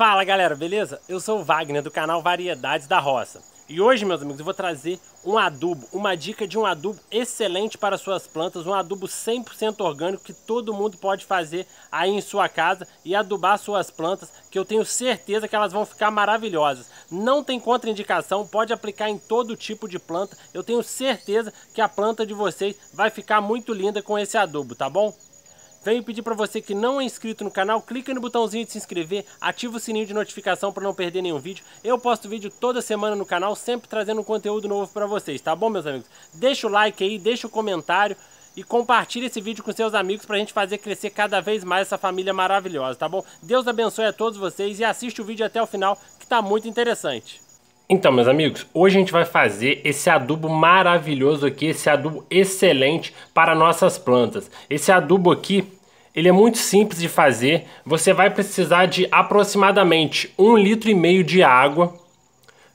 Fala galera, beleza? Eu sou o Wagner do canal Variedades da Roça. E hoje, meus amigos, eu vou trazer um adubo, uma dica de um adubo excelente para suas plantas, um adubo 100% orgânico que todo mundo pode fazer aí em sua casa e adubar suas plantas, que eu tenho certeza que elas vão ficar maravilhosas. Não tem contraindicação, pode aplicar em todo tipo de planta. Eu tenho certeza que a planta de vocês vai ficar muito linda com esse adubo, tá bom? Venho pedir para você que não é inscrito no canal, clica no botãozinho de se inscrever, ativa o sininho de notificação para não perder nenhum vídeo. Eu posto vídeo toda semana no canal, sempre trazendo um conteúdo novo para vocês, tá bom, meus amigos? Deixa o like aí, deixa o comentário e compartilha esse vídeo com seus amigos para a gente fazer crescer cada vez mais essa família maravilhosa, tá bom? Deus abençoe a todos vocês e assiste o vídeo até o final, que está muito interessante. Então, meus amigos, hoje a gente vai fazer esse adubo maravilhoso aqui, esse adubo excelente para nossas plantas. Esse adubo aqui, ele é muito simples de fazer. Você vai precisar de aproximadamente um litro e meio de água,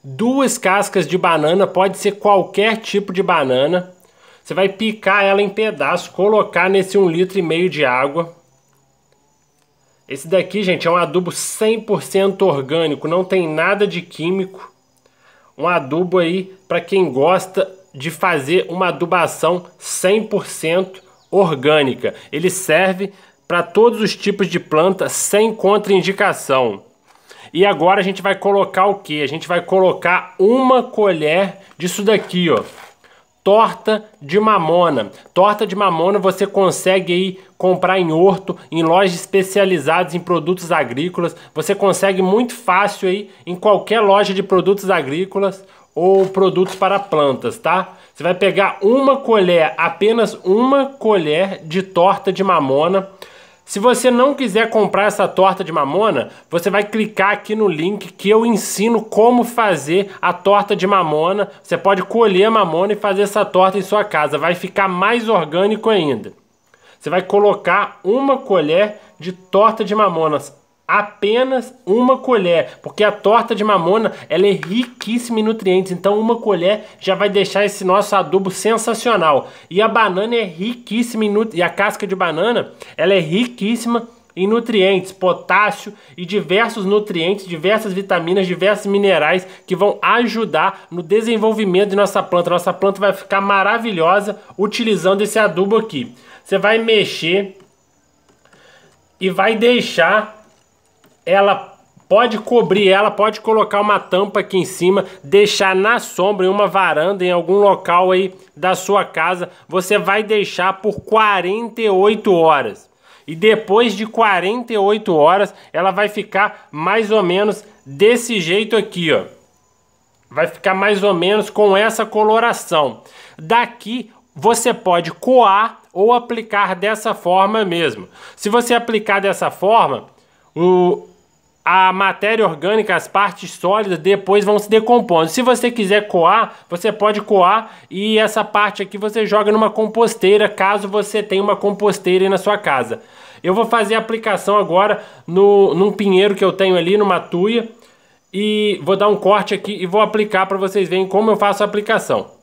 duas cascas de banana, pode ser qualquer tipo de banana. Você vai picar ela em pedaços, colocar nesse um litro e meio de água. Esse daqui, gente, é um adubo 100% orgânico, não tem nada de químico um adubo aí para quem gosta de fazer uma adubação 100% orgânica. Ele serve para todos os tipos de planta sem contraindicação. E agora a gente vai colocar o que? A gente vai colocar uma colher disso daqui, ó torta de mamona. Torta de mamona você consegue aí comprar em horto, em lojas especializadas em produtos agrícolas. Você consegue muito fácil aí em qualquer loja de produtos agrícolas ou produtos para plantas, tá? Você vai pegar uma colher, apenas uma colher de torta de mamona se você não quiser comprar essa torta de mamona, você vai clicar aqui no link que eu ensino como fazer a torta de mamona. Você pode colher a mamona e fazer essa torta em sua casa, vai ficar mais orgânico ainda. Você vai colocar uma colher de torta de mamonas apenas uma colher, porque a torta de mamona ela é riquíssima em nutrientes, então uma colher já vai deixar esse nosso adubo sensacional. E a banana é riquíssima em nutrientes, e a casca de banana ela é riquíssima em nutrientes, potássio e diversos nutrientes, diversas vitaminas, diversos minerais que vão ajudar no desenvolvimento de nossa planta. Nossa planta vai ficar maravilhosa utilizando esse adubo aqui. Você vai mexer e vai deixar ela pode cobrir ela, pode colocar uma tampa aqui em cima, deixar na sombra em uma varanda, em algum local aí da sua casa, você vai deixar por 48 horas. E depois de 48 horas, ela vai ficar mais ou menos desse jeito aqui, ó. Vai ficar mais ou menos com essa coloração. Daqui você pode coar ou aplicar dessa forma mesmo. Se você aplicar dessa forma, o, a matéria orgânica, as partes sólidas, depois vão se decompondo. Se você quiser coar, você pode coar e essa parte aqui você joga numa composteira, caso você tenha uma composteira aí na sua casa. Eu vou fazer a aplicação agora no, num pinheiro que eu tenho ali, numa tuia, e vou dar um corte aqui e vou aplicar para vocês verem como eu faço a aplicação.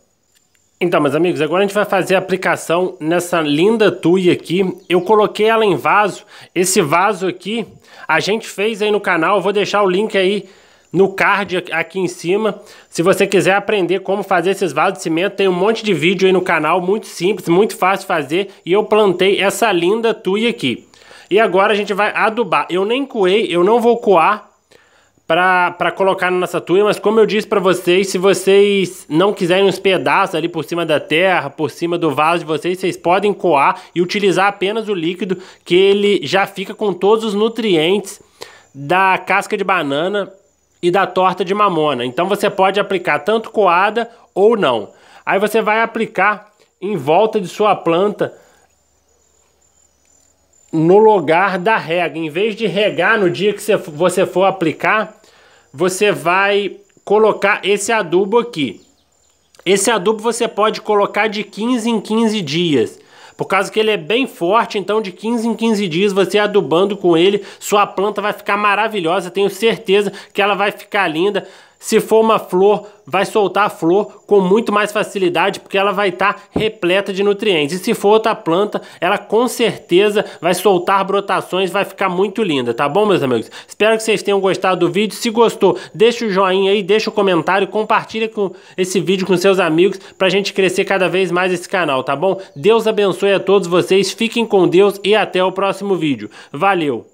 Então, meus amigos, agora a gente vai fazer a aplicação nessa linda tui aqui. Eu coloquei ela em vaso. Esse vaso aqui a gente fez aí no canal. Eu vou deixar o link aí no card aqui em cima. Se você quiser aprender como fazer esses vasos de cimento, tem um monte de vídeo aí no canal, muito simples, muito fácil de fazer. E eu plantei essa linda tui aqui. E agora a gente vai adubar. Eu nem coei, eu não vou coar, para colocar na nossa turma, mas como eu disse para vocês, se vocês não quiserem uns pedaços ali por cima da terra, por cima do vaso de vocês, vocês podem coar e utilizar apenas o líquido que ele já fica com todos os nutrientes da casca de banana e da torta de mamona. Então você pode aplicar tanto coada ou não. Aí você vai aplicar em volta de sua planta no lugar da rega. Em vez de regar no dia que você for aplicar, você vai colocar esse adubo aqui. Esse adubo você pode colocar de 15 em 15 dias. Por causa que ele é bem forte, então de 15 em 15 dias você adubando com ele, sua planta vai ficar maravilhosa, tenho certeza que ela vai ficar linda. Se for uma flor, vai soltar a flor com muito mais facilidade porque ela vai estar tá repleta de nutrientes. E se for outra planta, ela com certeza vai soltar brotações, vai ficar muito linda, tá bom, meus amigos? Espero que vocês tenham gostado do vídeo. Se gostou, deixa o joinha aí, deixa o comentário, compartilha com esse vídeo com seus amigos pra gente crescer cada vez mais esse canal, tá bom? Deus abençoe a todos vocês, fiquem com Deus e até o próximo vídeo. Valeu!